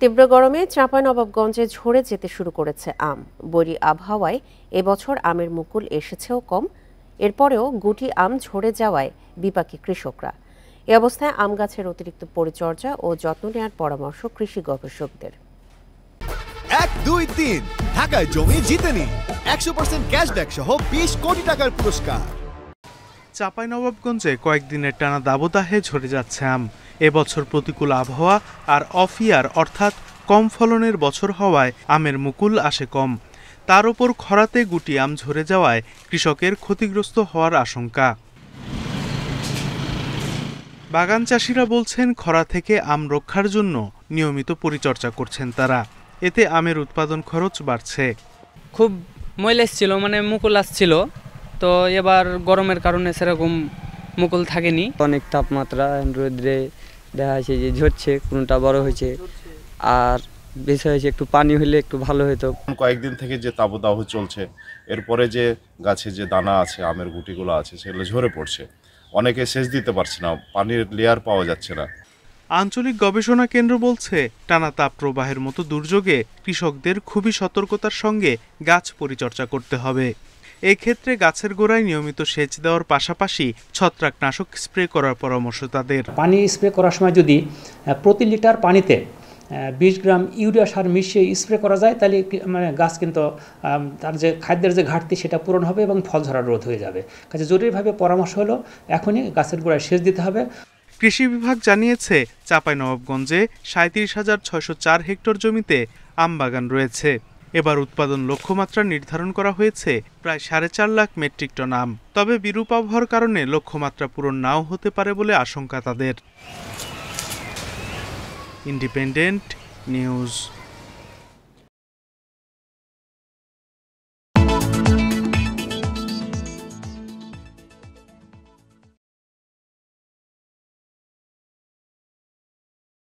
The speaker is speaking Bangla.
তীব্র গরমে নবাবগঞ্জে ঝরে যেতে শুরু করেছে আম বৈরি আবহাওয়ায় এবছর আমের মুকুল এসেছেও কম এরপরেও গুটি আম ঝরে যাওয়ায় বিপাকে কৃষকরা এ অবস্থায় আম গাছের অতিরিক্ত পরিচর্যা ও যত্ন নেওয়ার পরামর্শ কৃষি গবেষকদের এক দুই তিন ঢাকায় জমি জিতেনি একশো পার্সেন্ট ক্যাশব্যাক সহ বিশ কোটি টাকার পুরস্কার চাঁপাইনবাবগঞ্জে কয়েকদিনের টানা দাবদাহে ঝরে যাচ্ছে আম এবছর প্রতিকূল আবহাওয়া আর অফিয়ার অর্থাৎ কম ফলনের বছর হওয়ায় আমের মুকুল আসে কম তার ওপর খরাতে গুটি আম ঝরে যাওয়ায় কৃষকের ক্ষতিগ্রস্ত হওয়ার আশঙ্কা বাগান চাষিরা বলছেন খরা থেকে আম রক্ষার জন্য নিয়মিত পরিচর্যা করছেন তারা এতে আমের উৎপাদন খরচ বাড়ছে খুব ময়লা ছিল মানে মুকুল আসছিল তো এবার গরমের কারণে সেরকম মুকুল থাকেনি অনেক তাপমাত্রা রৌদ্রে দেখা যাচ্ছে যে ঝরছে কোনটা বড় হয়েছে আর বেশি হয়েছে একটু পানি হলে একটু ভালো হতো কয়েকদিন থেকে যে তাপদাহ চলছে এরপরে যে গাছে যে দানা আছে আমের গুটিগুলো আছে সেগুলো ঝরে পড়ছে অনেকে সেচ দিতে পারছে না পানির লেয়ার পাওয়া যাচ্ছে না আঞ্চলিক গবেষণা কেন্দ্র বলছে টানা তাপ প্রবাহের মতো দুর্যোগে কৃষকদের খুবই সতর্কতার সঙ্গে গাছ পরিচর্যা করতে হবে এক্ষেত্রে গাছের গোড়ায় নিয়মিত সেচ দেওয়ার পাশাপাশি ছত্রাকনাশক স্প্রে করার পরামর্শ তাদের পানি স্প্রে করার সময় যদি প্রতি লিটার পানিতে বিশ গ্রাম ইউরিয়া সার মিশিয়ে স্প্রে করা যায় তাহলে মানে গাছ কিন্তু তার যে খাদ্যের যে ঘাটতি সেটা পূরণ হবে এবং ফল ঝরা রোধ হয়ে যাবে কাজে জরুরিভাবে পরামর্শ হলো এখনই গাছের গোড়ায় সেচ দিতে হবে কৃষি বিভাগ জানিয়েছে নবাবগঞ্জে সাঁত্রিশ হাজার ছয়শো চার হেক্টর জমিতে আম বাগান রয়েছে এবার উৎপাদন লক্ষ্যমাত্রা নির্ধারণ করা হয়েছে প্রায় সাড়ে চার লাখ মেট্রিক টন আম তবে বিরূপ আবহাওয়ার কারণে লক্ষ্যমাত্রা পূরণ নাও হতে পারে বলে আশঙ্কা তাদের ইন্ডিপেন্ডেন্ট নিউজ